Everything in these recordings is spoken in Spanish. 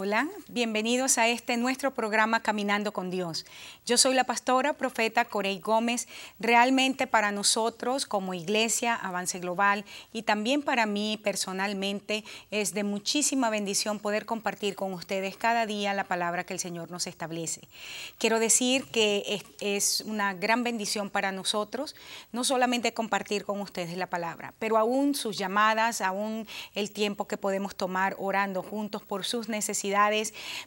Hola, bienvenidos a este nuestro programa Caminando con Dios. Yo soy la pastora profeta Corey Gómez. Realmente para nosotros como iglesia Avance Global y también para mí personalmente es de muchísima bendición poder compartir con ustedes cada día la palabra que el Señor nos establece. Quiero decir que es, una gran bendición para nosotros no solamente compartir con ustedes la palabra, pero aún sus llamadas, aún el tiempo que podemos tomar orando juntos por sus necesidades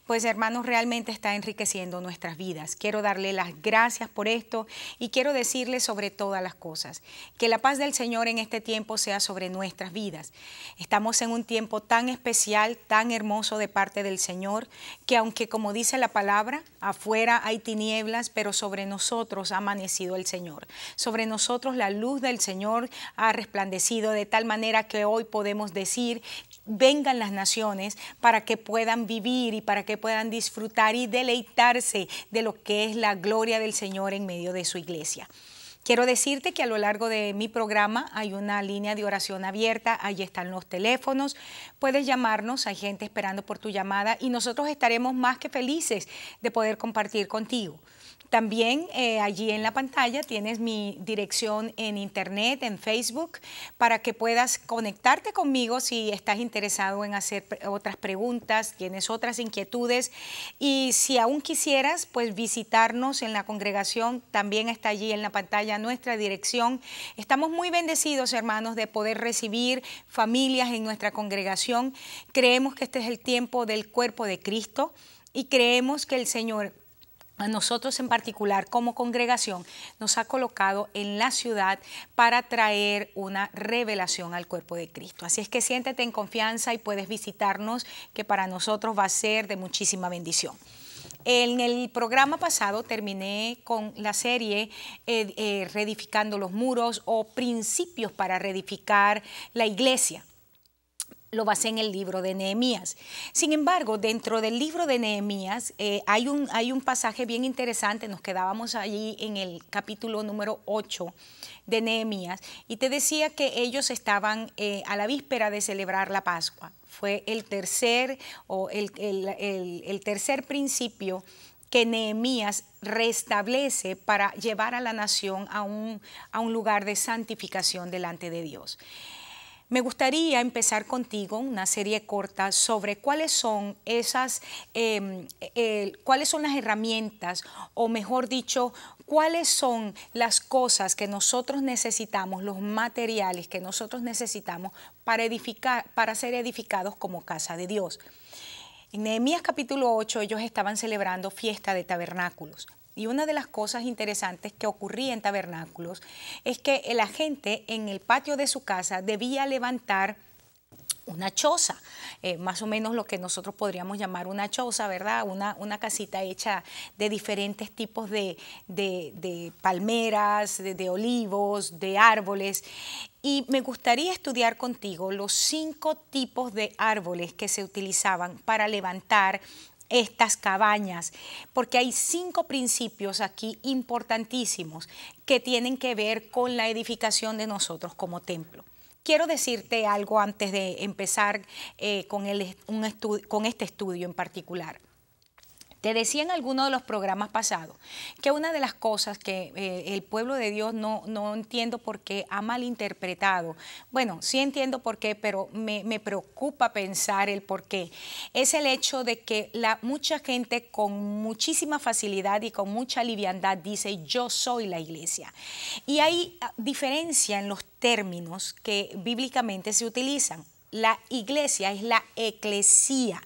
pues hermanos, realmente está enriqueciendo nuestras vidas. Quiero darle las gracias por esto y quiero decirle sobre todas las cosas, que la paz del Señor en este tiempo sea sobre nuestras vidas. Estamos en un tiempo tan especial, tan hermoso de parte del Señor, que aunque como dice la palabra, afuera hay tinieblas, pero sobre nosotros ha amanecido el Señor. Sobre nosotros la luz del Señor ha resplandecido de tal manera que hoy podemos decir vengan las naciones para que puedan vivir y para que puedan disfrutar y deleitarse de lo que es la gloria del Señor en medio de su iglesia. Quiero decirte que a lo largo de mi programa hay una línea de oración abierta, ahí están los teléfonos, puedes llamarnos, hay gente esperando por tu llamada y nosotros estaremos más que felices de poder compartir contigo. También eh, allí en la pantalla tienes mi dirección en internet, en Facebook, para que puedas conectarte conmigo si estás interesado en hacer otras preguntas, tienes otras inquietudes y si aún quisieras, pues visitarnos en la congregación, también está allí en la pantalla nuestra dirección. Estamos muy bendecidos, hermanos, de poder recibir familias en nuestra congregación. Creemos que este es el tiempo del cuerpo de Cristo y creemos que el Señor a nosotros en particular como congregación nos ha colocado en la ciudad para traer una revelación al cuerpo de Cristo. Así es que siéntete en confianza y puedes visitarnos, que para nosotros va a ser de muchísima bendición. En el programa pasado terminé con la serie eh, eh, Reedificando los muros o principios para reedificar la iglesia lo basé en el libro de Nehemías. Sin embargo, dentro del libro de Nehemías eh, hay, un, hay un pasaje bien interesante, nos quedábamos allí en el capítulo número 8 de Nehemías, y te decía que ellos estaban eh, a la víspera de celebrar la Pascua. Fue el tercer, o el, tercer principio que Nehemías restablece para llevar a la nación a un, a un lugar de santificación delante de Dios. Me gustaría empezar contigo una serie corta sobre cuáles son esas, em, cuáles son las herramientas, o mejor dicho, cuáles son las cosas que nosotros necesitamos, los materiales que nosotros necesitamos para, edificar, para ser edificados como casa de Dios. En Nehemías capítulo 8 ellos estaban celebrando fiesta de tabernáculos, y una de las cosas interesantes que ocurría en tabernáculos es que la gente en el patio de su casa debía levantar una choza, eh, más o menos lo que nosotros podríamos llamar una choza, ¿verdad? Una, casita hecha de diferentes tipos de, de, palmeras, de, olivos, de árboles. Y me gustaría estudiar contigo los cinco tipos de árboles que se utilizaban para levantar estas cabañas, porque hay cinco principios aquí importantísimos que tienen que ver con la edificación de nosotros como templo. Quiero decirte algo antes de empezar eh, con, con este estudio en particular. Te decía en alguno de los programas pasados que una de las cosas que eh, el pueblo de Dios no, no entiendo por qué ha malinterpretado, bueno, sí entiendo por qué, pero me, me preocupa pensar el por qué, es el hecho de que la, mucha gente con muchísima facilidad y con mucha liviandad dice yo soy la iglesia. Y hay ah, diferencia en los términos que bíblicamente se utilizan la iglesia es la eclesía.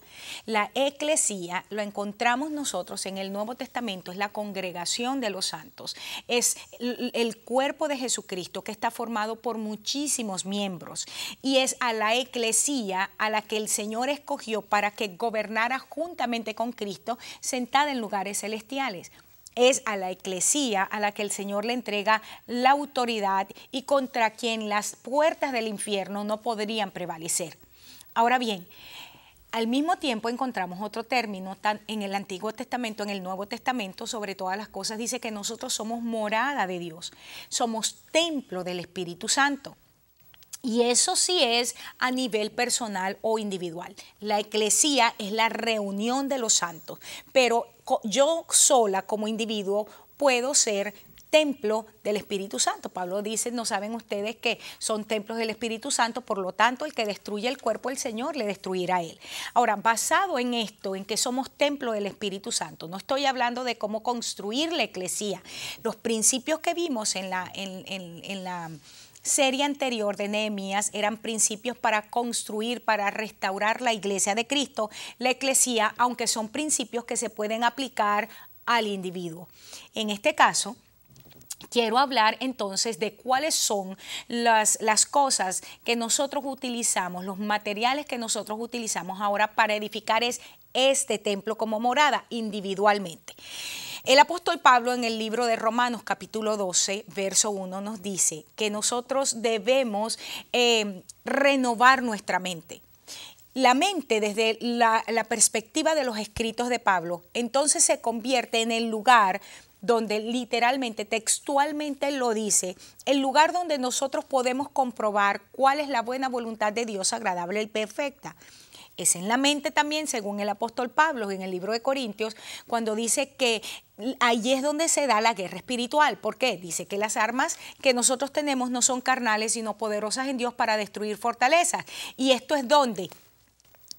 La eclesía lo encontramos nosotros en el Nuevo Testamento, es la congregación de los santos, es el cuerpo de Jesucristo que está formado por muchísimos miembros y es a la eclesía a la que el Señor escogió para que gobernara juntamente con Cristo sentada en lugares celestiales es a la eclesía a la que el Señor le entrega la autoridad y contra quien las puertas del infierno no podrían prevalecer. Ahora bien, al mismo tiempo encontramos otro término en el Antiguo Testamento, en el Nuevo Testamento, sobre todas las cosas, dice que nosotros somos morada de Dios, somos templo del Espíritu Santo. Y eso sí es a nivel personal o individual. La eclesía es la reunión de los santos, pero yo sola como individuo puedo ser templo del Espíritu Santo. Pablo dice, no saben ustedes que son templos del Espíritu Santo, por lo tanto el que destruye el cuerpo del Señor le destruirá a él. Ahora, basado en esto, en que somos templo del Espíritu Santo, no estoy hablando de cómo construir la eclesía. Los principios que vimos en la serie anterior de Nehemías eran principios para construir, para restaurar la iglesia de Cristo, la eclesía, aunque son principios que se pueden aplicar al individuo. En este caso, Quiero hablar entonces de cuáles son las, las, cosas que nosotros utilizamos, los materiales que nosotros utilizamos ahora para edificar es este templo como morada individualmente. El apóstol Pablo en el libro de Romanos capítulo 12, verso 1 nos dice que nosotros debemos eh, renovar nuestra mente la mente desde la, la, perspectiva de los escritos de Pablo, entonces se convierte en el lugar donde literalmente, textualmente lo dice, el lugar donde nosotros podemos comprobar cuál es la buena voluntad de Dios agradable y perfecta. Es en la mente también, según el apóstol Pablo en el libro de Corintios, cuando dice que ahí es donde se da la guerra espiritual. ¿Por qué? Dice que las armas que nosotros tenemos no son carnales, sino poderosas en Dios para destruir fortalezas. Y esto es donde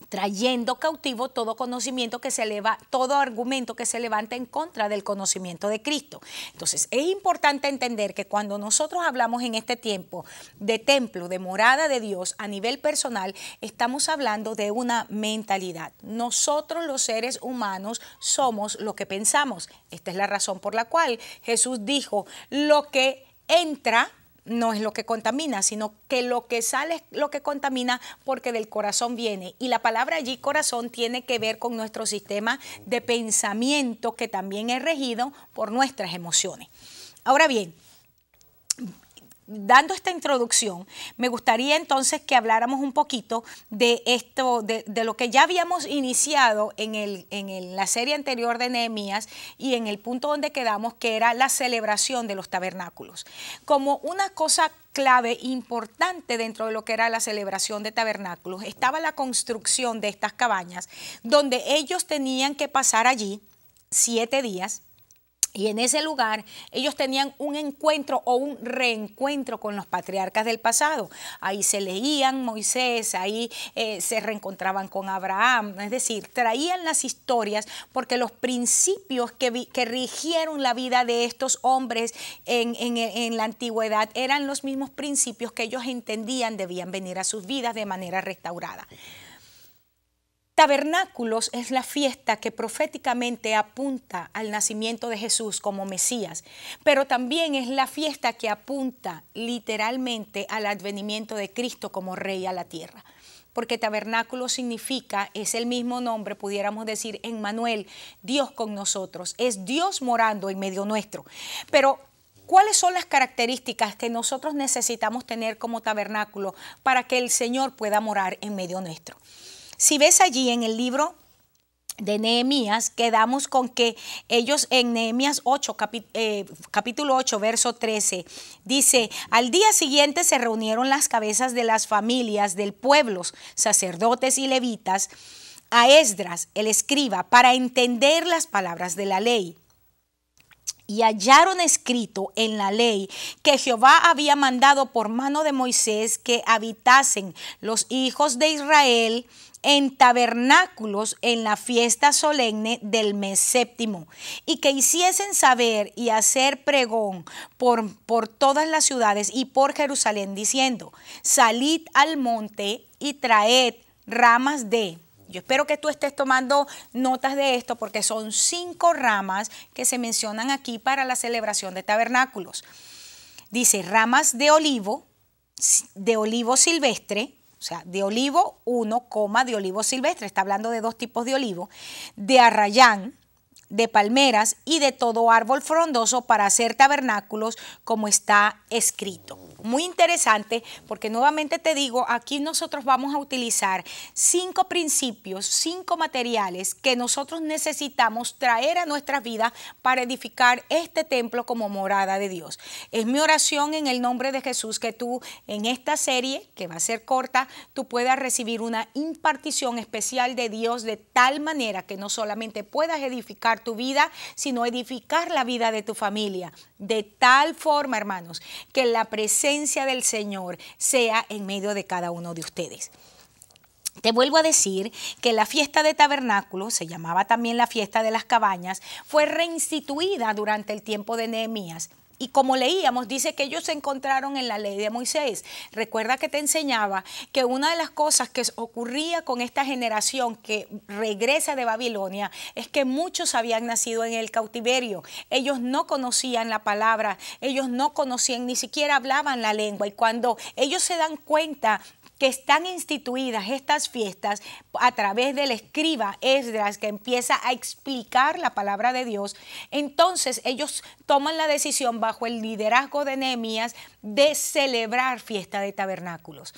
trayendo cautivo todo conocimiento que se eleva, todo argumento que se levanta en contra del conocimiento de Cristo. Entonces, es importante entender que cuando nosotros hablamos en este tiempo de templo, de morada de Dios a nivel personal, estamos hablando de una mentalidad. Nosotros los seres humanos somos lo que pensamos. Esta es la razón por la cual Jesús dijo, lo que entra no es lo que contamina, sino que lo que sale es lo que contamina porque del corazón viene. Y la palabra allí corazón tiene que ver con nuestro sistema de pensamiento que también es regido por nuestras emociones. Ahora bien, dando esta introducción, me gustaría entonces que habláramos un poquito de esto, de, lo que ya habíamos iniciado en, la serie anterior de Nehemías y en el punto donde quedamos, que era la celebración de los tabernáculos. Como una cosa clave importante dentro de lo que era la celebración de tabernáculos, estaba la construcción de estas cabañas, donde ellos tenían que pasar allí siete días y en ese lugar ellos tenían un encuentro o un reencuentro con los patriarcas del pasado. Ahí se leían Moisés, ahí eh, se reencontraban con Abraham, es decir, traían las historias porque los principios que, rigieron la vida de estos hombres en, en la antigüedad eran los mismos principios que ellos entendían debían venir a sus vidas de manera restaurada. Tabernáculos es la fiesta que proféticamente apunta al nacimiento de Jesús como Mesías, pero también es la fiesta que apunta literalmente al advenimiento de Cristo como Rey a la tierra. Porque tabernáculo significa, es el mismo nombre, pudiéramos decir, en Manuel, Dios con nosotros, es Dios morando en medio nuestro. Pero ¿Cuáles son las características que nosotros necesitamos tener como tabernáculo para que el Señor pueda morar en medio nuestro? Si ves allí en el libro de Nehemías, quedamos con que ellos en Nehemías 8, eh, capítulo 8, verso 13, dice, al día siguiente se reunieron las cabezas de las familias del pueblo, sacerdotes y levitas, a Esdras, el escriba, para entender las palabras de la ley y hallaron escrito en la ley que Jehová había mandado por mano de Moisés que habitasen los hijos de Israel en tabernáculos en la fiesta solemne del mes séptimo, y que hiciesen saber y hacer pregón por, por todas las ciudades y por Jerusalén, diciendo, salid al monte y traed ramas de yo espero que tú estés tomando notas de esto porque son cinco ramas que se mencionan aquí para la celebración de tabernáculos. Dice ramas de olivo, de olivo silvestre, o sea, de olivo 1, de olivo silvestre, está hablando de dos tipos de olivo, de arrayán, de palmeras y de todo árbol frondoso para hacer tabernáculos como está escrito. Muy interesante porque nuevamente te digo, aquí nosotros vamos a utilizar cinco principios, cinco materiales que nosotros necesitamos traer a nuestras vidas para edificar este templo como morada de Dios. Es mi oración en el nombre de Jesús que tú en esta serie, que va a ser corta, tú puedas recibir una impartición especial de Dios de tal manera que no solamente puedas edificar, tu vida, sino edificar la vida de tu familia. De tal forma, hermanos, que la presencia del Señor sea en medio de cada uno de ustedes. Te vuelvo a decir que la fiesta de tabernáculo se llamaba también la fiesta de las cabañas, fue reinstituida durante el tiempo de Nehemías y como leíamos, dice que ellos se encontraron en la ley de Moisés. Recuerda que te enseñaba que una de las cosas que ocurría con esta generación que regresa de Babilonia es que muchos habían nacido en el cautiverio. Ellos no conocían la palabra, ellos no conocían, ni siquiera hablaban la lengua. Y cuando ellos se dan cuenta que están instituidas estas fiestas a través del escriba Esdras que empieza a explicar la palabra de Dios, entonces ellos toman la decisión bajo el liderazgo de Nehemías de celebrar fiesta de tabernáculos.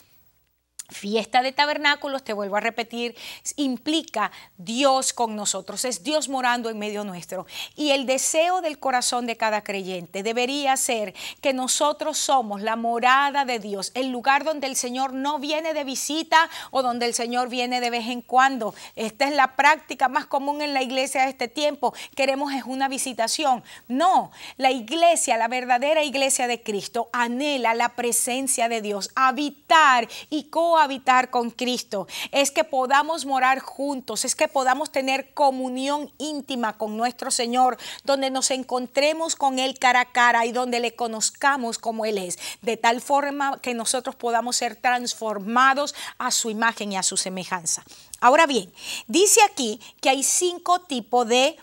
Fiesta de tabernáculos, te vuelvo a repetir, implica Dios con nosotros, es Dios morando en medio nuestro. Y el deseo del corazón de cada creyente debería ser que nosotros somos la morada de Dios, el lugar donde el Señor no viene de visita o donde el Señor viene de vez en cuando. Esta es la práctica más común en la iglesia de este tiempo. Queremos es una visitación. No, la iglesia, la verdadera iglesia de Cristo, anhela la presencia de Dios, habitar y cohabitar Habitar con Cristo, es que podamos morar juntos, es que podamos tener comunión íntima con nuestro Señor, donde nos encontremos con Él cara a cara y donde le conozcamos como Él es, de tal forma que nosotros podamos ser transformados a su imagen y a su semejanza. Ahora bien, dice aquí que hay cinco tipos de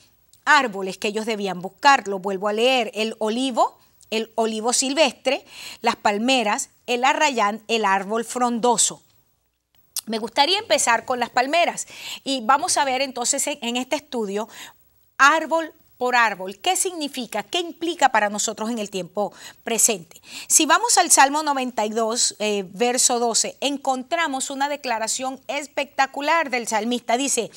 árboles que ellos debían buscar. Lo vuelvo a leer, el olivo, el olivo silvestre, las palmeras, el arrayán, el árbol frondoso. Me gustaría empezar con las palmeras y vamos a ver entonces en este estudio árbol por árbol. ¿Qué significa? ¿Qué implica para nosotros en el tiempo presente? Si vamos al Salmo 92, eh, verso 12, encontramos una declaración espectacular del salmista. Dice,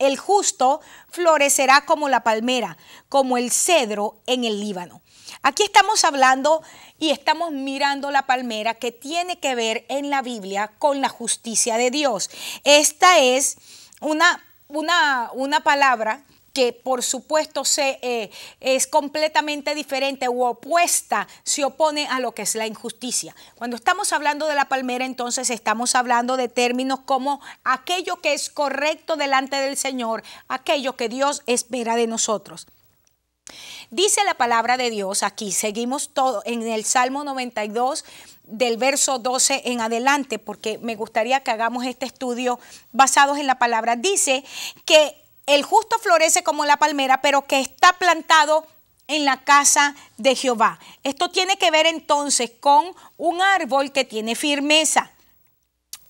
el justo florecerá como la palmera, como el cedro en el Líbano. Aquí estamos hablando y estamos mirando la palmera que tiene que ver en la Biblia con la justicia de Dios. Esta es una, una, palabra que por supuesto se, eh, es completamente diferente u opuesta, se opone a lo que es la injusticia. Cuando estamos hablando de la palmera, entonces estamos hablando de términos como aquello que es correcto delante del Señor, aquello que Dios espera de nosotros. Dice la palabra de Dios aquí, seguimos todo en el Salmo 92 del verso 12 en adelante, porque me gustaría que hagamos este estudio basados en la palabra. Dice que el justo florece como la palmera, pero que está plantado en la casa de Jehová. Esto tiene que ver entonces con un árbol que tiene firmeza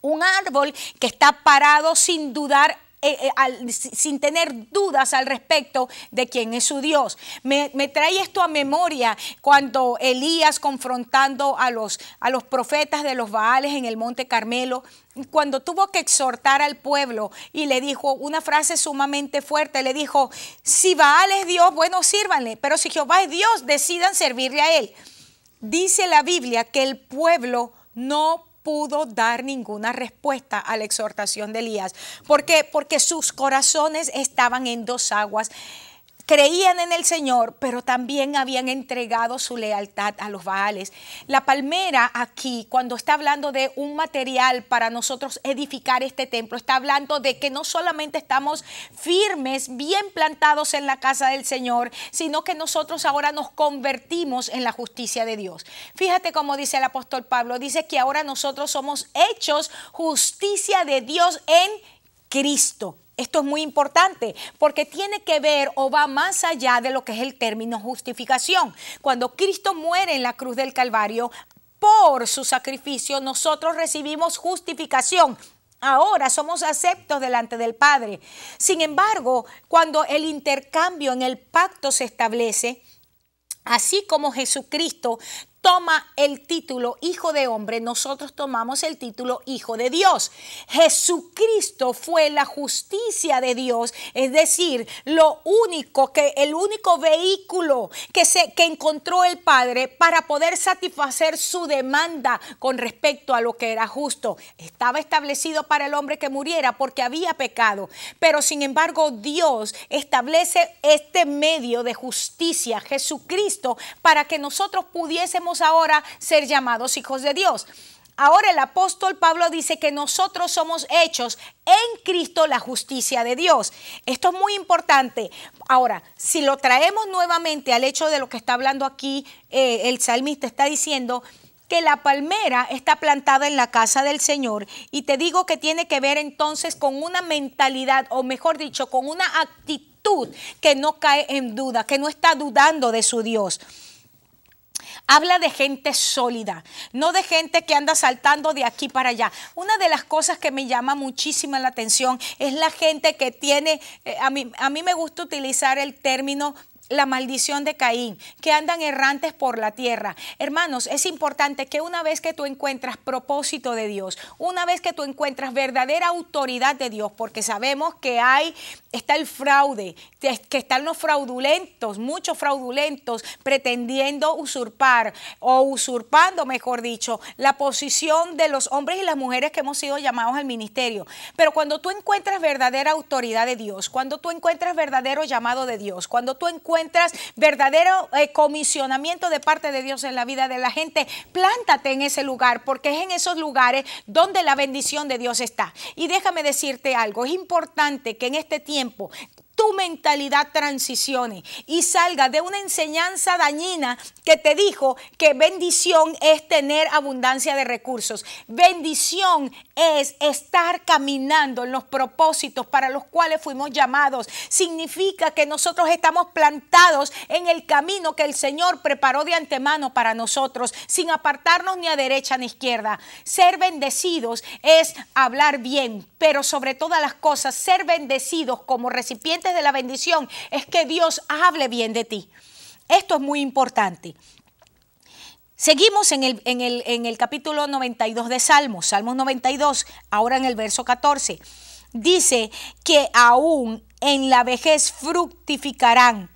un árbol que está parado sin dudar eh, eh, sin tener dudas al respecto de quién es su Dios. Me, trae esto a memoria cuando Elías confrontando a los, a los profetas de los Baales en el Monte Carmelo, cuando tuvo que exhortar al pueblo y le dijo una frase sumamente fuerte, le dijo, si Baal es Dios, bueno, sírvanle, pero si Jehová es Dios, decidan servirle a él. Dice la Biblia que el pueblo no pudo dar ninguna respuesta a la exhortación de Elías. ¿Por qué? Porque sus corazones estaban en dos aguas creían en el Señor, pero también habían entregado su lealtad a los Baales. La palmera aquí, cuando está hablando de un material para nosotros edificar este templo, está hablando de que no solamente estamos firmes, bien plantados en la casa del Señor, sino que nosotros ahora nos convertimos en la justicia de Dios. Fíjate cómo dice el apóstol Pablo, dice que ahora nosotros somos hechos justicia de Dios en Cristo. Esto es muy importante porque tiene que ver o va más allá de lo que es el término justificación. Cuando Cristo muere en la cruz del Calvario, por su sacrificio nosotros recibimos justificación. Ahora somos aceptos delante del Padre. Sin embargo, cuando el intercambio en el pacto se establece, así como Jesucristo toma el título hijo de hombre, nosotros tomamos el título hijo de Dios. Jesucristo fue la justicia de Dios, es decir, lo único que el único vehículo que se que encontró el Padre para poder satisfacer su demanda con respecto a lo que era justo. Estaba establecido para el hombre que muriera porque había pecado, pero sin embargo Dios establece este medio de justicia, Jesucristo, para que nosotros pudiésemos ahora ser llamados hijos de Dios. Ahora el apóstol Pablo dice que nosotros somos hechos en Cristo la justicia de Dios. Esto es muy importante. Ahora, si lo traemos nuevamente al hecho de lo que está hablando aquí, eh, el salmista está diciendo que la palmera está plantada en la casa del Señor y te digo que tiene que ver entonces con una mentalidad, o mejor dicho, con una actitud que no cae en duda, que no está dudando de su Dios. Habla de gente sólida, no de gente que anda saltando de aquí para allá. Una de las cosas que me llama muchísima la atención es la gente que tiene, eh, a, mí, a mí me gusta utilizar el término la maldición de Caín, que andan errantes por la tierra. Hermanos, es importante que una vez que tú encuentras propósito de Dios, una vez que tú encuentras verdadera autoridad de Dios, porque sabemos que hay, está el fraude, que están los fraudulentos, muchos fraudulentos pretendiendo usurpar o usurpando, mejor dicho, la posición de los hombres y las mujeres que hemos sido llamados al ministerio. Pero cuando tú encuentras verdadera autoridad de Dios, cuando tú encuentras verdadero llamado de Dios, cuando tú encuentras encuentras verdadero eh, comisionamiento de parte de Dios en la vida de la gente, plántate en ese lugar, porque es en esos lugares donde la bendición de Dios está. Y déjame decirte algo, es importante que en este tiempo tu mentalidad transicione y salga de una enseñanza dañina que te dijo que bendición es tener abundancia de recursos. Bendición es estar caminando en los propósitos para los cuales fuimos llamados. Significa que nosotros estamos plantados en el camino que el Señor preparó de antemano para nosotros, sin apartarnos ni a derecha ni a izquierda. Ser bendecidos es hablar bien, pero sobre todas las cosas, ser bendecidos como recipientes de la bendición es que Dios hable bien de ti. Esto es muy importante. Seguimos en el, en el capítulo 92 de Salmos, Salmos 92, ahora en el verso 14. Dice que aún en la vejez fructificarán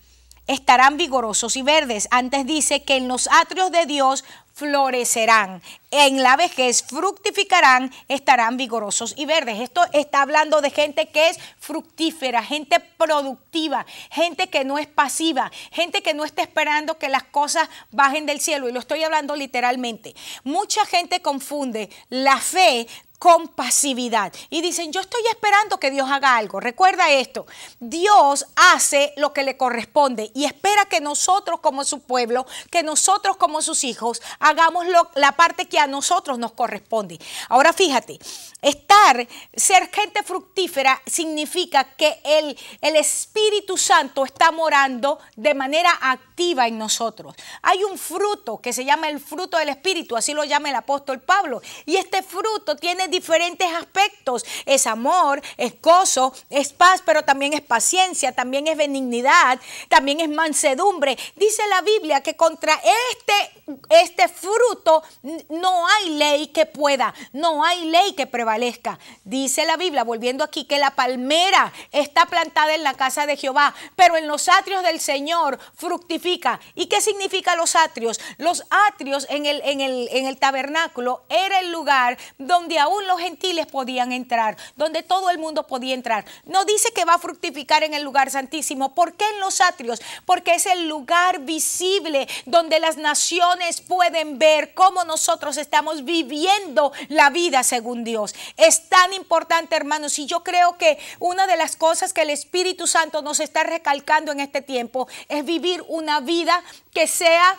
estarán vigorosos y verdes. Antes dice que en los atrios de Dios florecerán, en la vejez fructificarán, estarán vigorosos y verdes. Esto está hablando de gente que es fructífera, gente productiva, gente que no es pasiva, gente que no está esperando que las cosas bajen del cielo. Y lo estoy hablando literalmente. Mucha gente confunde la fe compasividad y dicen, yo estoy esperando que Dios haga algo. Recuerda esto, Dios hace lo que le corresponde y espera que nosotros como su pueblo, que nosotros como sus hijos, hagamos la parte que a nosotros nos corresponde. Ahora fíjate, estar, ser gente fructífera significa que el, el Espíritu Santo está morando de manera activa en nosotros. Hay un fruto que se llama el fruto del Espíritu, así lo llama el apóstol Pablo, y este fruto tiene diferentes aspectos. Es amor, es gozo, es paz, pero también es paciencia, también es benignidad, también es mansedumbre. Dice la Biblia que contra este, este fruto no hay ley que pueda, no hay ley que prevalezca. Dice la Biblia, volviendo aquí, que la palmera está plantada en la casa de Jehová, pero en los atrios del Señor fructifica. ¿Y qué significa los atrios? Los atrios en el, en el, en el tabernáculo era el lugar donde aún los gentiles podían entrar, donde todo el mundo podía entrar. No dice que va a fructificar en el lugar santísimo. ¿Por qué en los atrios? Porque es el lugar visible donde las naciones pueden ver cómo nosotros estamos viviendo la vida según Dios. Es tan importante, hermanos, y yo creo que una de las cosas que el Espíritu Santo nos está recalcando en este tiempo es vivir una vida que sea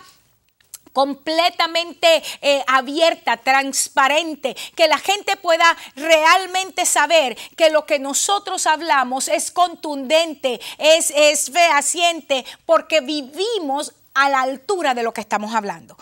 completamente eh, abierta, transparente, que la gente pueda realmente saber que lo que nosotros hablamos es contundente, es, es fehaciente, porque vivimos a la altura de lo que estamos hablando.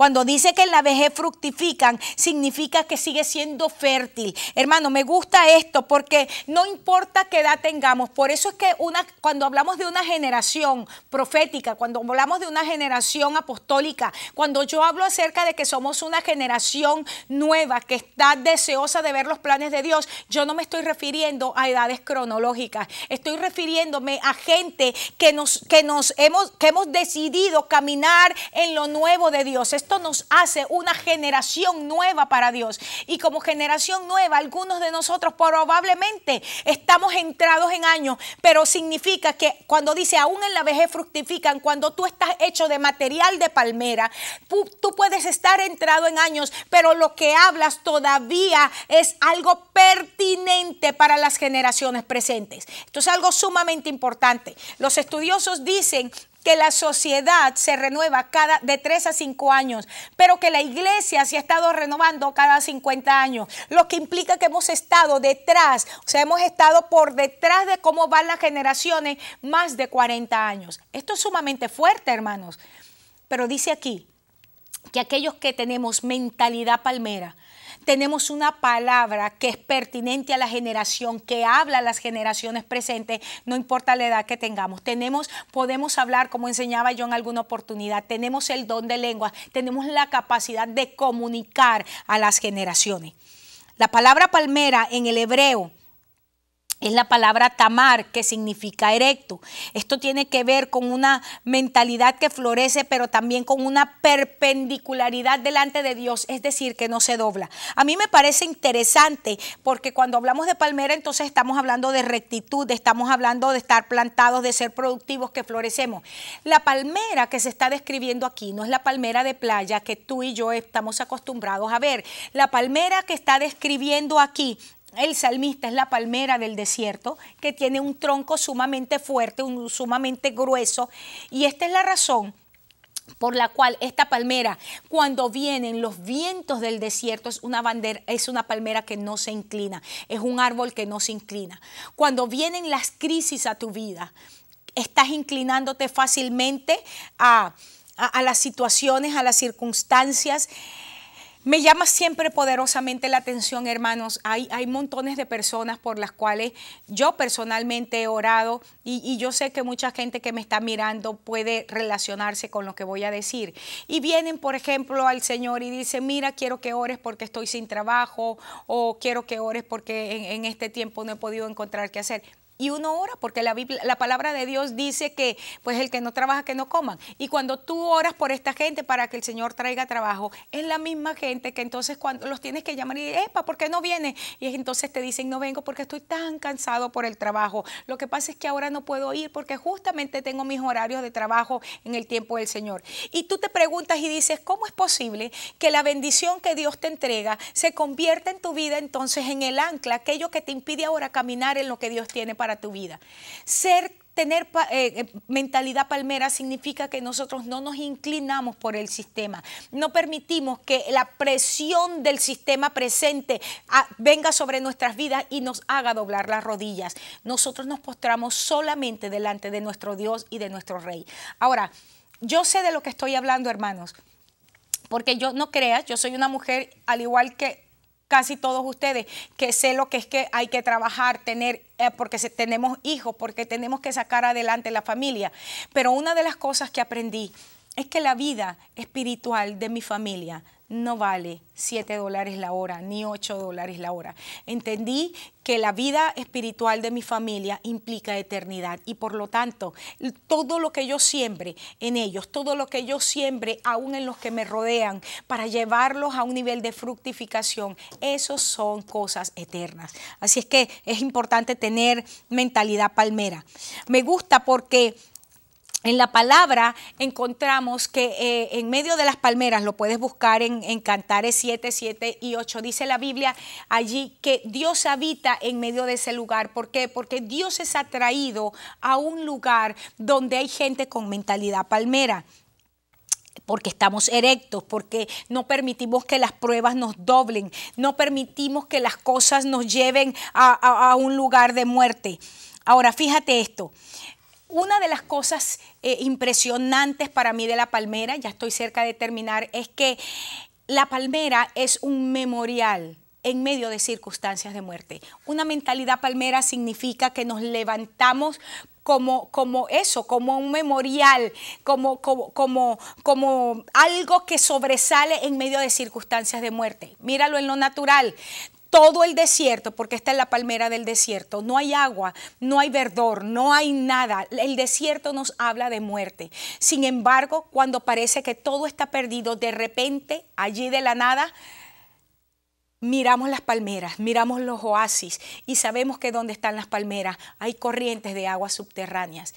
Cuando dice que en la vejez fructifican, significa que sigue siendo fértil. Hermano, me gusta esto porque no importa qué edad tengamos. Por eso es que una, cuando hablamos de una generación profética, cuando hablamos de una generación apostólica, cuando yo hablo acerca de que somos una generación nueva que está deseosa de ver los planes de Dios, yo no me estoy refiriendo a edades cronológicas. Estoy refiriéndome a gente que nos, que nos hemos, que hemos decidido caminar en lo nuevo de Dios nos hace una generación nueva para Dios. Y como generación nueva, algunos de nosotros probablemente estamos entrados en años, pero significa que cuando dice aún en la vejez fructifican, cuando tú estás hecho de material de palmera, tú puedes estar entrado en años, pero lo que hablas todavía es algo pertinente para las generaciones presentes. Esto es algo sumamente importante. Los estudiosos dicen que la sociedad se renueva cada de 3 a 5 años, pero que la iglesia se ha estado renovando cada 50 años, lo que implica que hemos estado detrás, o sea, hemos estado por detrás de cómo van las generaciones más de 40 años. Esto es sumamente fuerte, hermanos. Pero dice aquí que aquellos que tenemos mentalidad palmera, tenemos una palabra que es pertinente a la generación, que habla a las generaciones presentes, no importa la edad que tengamos. Tenemos, podemos hablar, como enseñaba yo en alguna oportunidad, tenemos el don de lengua, tenemos la capacidad de comunicar a las generaciones. La palabra palmera en el hebreo es la palabra tamar, que significa erecto. Esto tiene que ver con una mentalidad que florece, pero también con una perpendicularidad delante de Dios, es decir, que no se dobla. A mí me parece interesante porque cuando hablamos de palmera, entonces estamos hablando de rectitud, estamos hablando de estar plantados, de ser productivos, que florecemos. La palmera que se está describiendo aquí no es la palmera de playa que tú y yo estamos acostumbrados a ver. La palmera que está describiendo aquí el salmista es la palmera del desierto, que tiene un tronco sumamente fuerte, un, sumamente grueso. Y esta es la razón por la cual esta palmera, cuando vienen los vientos del desierto, es una bandera, es una palmera que no se inclina, es un árbol que no se inclina. Cuando vienen las crisis a tu vida, estás inclinándote fácilmente a, a las situaciones, a las circunstancias. Me llama siempre poderosamente la atención, hermanos. Hay, hay montones de personas por las cuales yo personalmente he orado y, yo sé que mucha gente que me está mirando puede relacionarse con lo que voy a decir. Y vienen, por ejemplo, al Señor y dicen, mira, quiero que ores porque estoy sin trabajo o quiero que ores porque en este tiempo no he podido encontrar qué hacer y uno ora porque la, la palabra de Dios dice que pues el que no trabaja que no coman. Y cuando tú oras por esta gente para que el Señor traiga trabajo, es la misma gente que entonces cuando los tienes que llamar y epa, ¿por qué no viene? Y entonces te dicen, no vengo porque estoy tan cansado por el trabajo. Lo que pasa es que ahora no puedo ir porque justamente tengo mis horarios de trabajo en el tiempo del Señor. Y tú te preguntas y dices, ¿cómo es posible que la bendición que Dios te entrega se convierta en tu vida entonces en el ancla, aquello que te impide ahora caminar en lo que Dios tiene para tu vida. Ser tener eh, eh, mentalidad palmera significa que nosotros no nos inclinamos por el sistema, no permitimos que la presión del sistema presente ah, venga sobre nuestras vidas y nos haga doblar las rodillas. Nosotros nos postramos solamente delante de nuestro Dios y de nuestro Rey. Ahora, yo sé de lo que estoy hablando, hermanos, porque yo no creas, yo soy una mujer al igual que casi todos ustedes, que sé lo que es que hay que trabajar, tener, eh, porque tenemos hijos, porque tenemos que sacar adelante la familia. Pero una de las cosas que aprendí es que la vida espiritual de mi familia no vale 7 dólares la hora ni 8 dólares la hora. Entendí que la vida espiritual de mi familia implica eternidad y por lo tanto todo lo que yo siembre en ellos, todo lo que yo siembre aún en los que me rodean para llevarlos a un nivel de fructificación, esos son cosas eternas. Así es que es importante tener mentalidad palmera. Me gusta porque en la palabra encontramos que eh, en medio de las palmeras, lo puedes buscar en, Cantares 7, 7 y 8, dice la Biblia allí que Dios habita en medio de ese lugar. ¿Por qué? Porque Dios es atraído a un lugar donde hay gente con mentalidad palmera porque estamos erectos, porque no permitimos que las pruebas nos doblen, no permitimos que las cosas nos lleven a un lugar de muerte. Ahora, fíjate esto, una de las cosas eh, impresionantes para mí de la palmera, ya estoy cerca de terminar, es que la palmera es un memorial en medio de circunstancias de muerte. Una mentalidad palmera significa que nos levantamos como, como eso, como un memorial, como, como, como algo que sobresale en medio de circunstancias de muerte. Míralo en lo natural todo el desierto, porque esta es la palmera del desierto, no hay agua, no hay verdor, no hay nada. El desierto nos habla de muerte. Sin embargo, cuando parece que todo está perdido, de repente, allí de la nada, Miramos las palmeras, miramos los oasis y sabemos que donde están las palmeras hay corrientes de aguas subterráneas.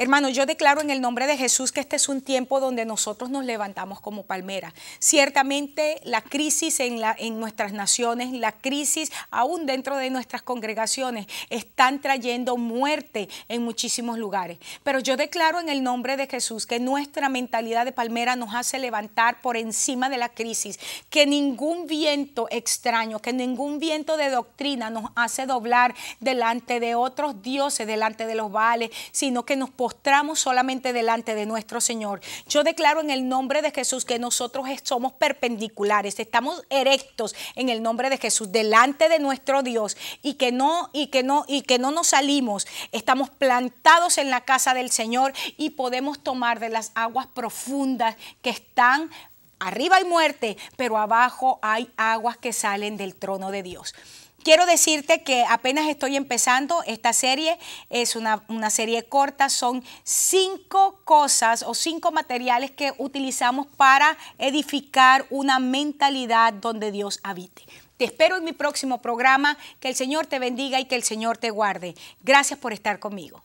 Hermano, yo declaro en el nombre de Jesús que este es un tiempo donde nosotros nos levantamos como palmera. Ciertamente la crisis en, nuestras naciones, la crisis aún dentro de nuestras congregaciones, están trayendo muerte en muchísimos lugares. Pero yo declaro en el nombre de Jesús que nuestra mentalidad de palmera nos hace levantar por encima de la crisis, que ningún viento extraño, que ningún viento de doctrina nos hace doblar delante de otros dioses, delante de los vales, sino que nos mostramos solamente delante de nuestro Señor. Yo declaro en el nombre de Jesús que nosotros somos perpendiculares, estamos erectos en el nombre de Jesús delante de nuestro Dios y que no y que no y que no nos salimos. Estamos plantados en la casa del Señor y podemos tomar de las aguas profundas que están Arriba hay muerte, pero abajo hay aguas que salen del trono de Dios. Quiero decirte que apenas estoy empezando esta serie, es una, serie corta, son cinco cosas o cinco materiales que utilizamos para edificar una mentalidad donde Dios habite. Te espero en mi próximo programa, que el Señor te bendiga y que el Señor te guarde. Gracias por estar conmigo.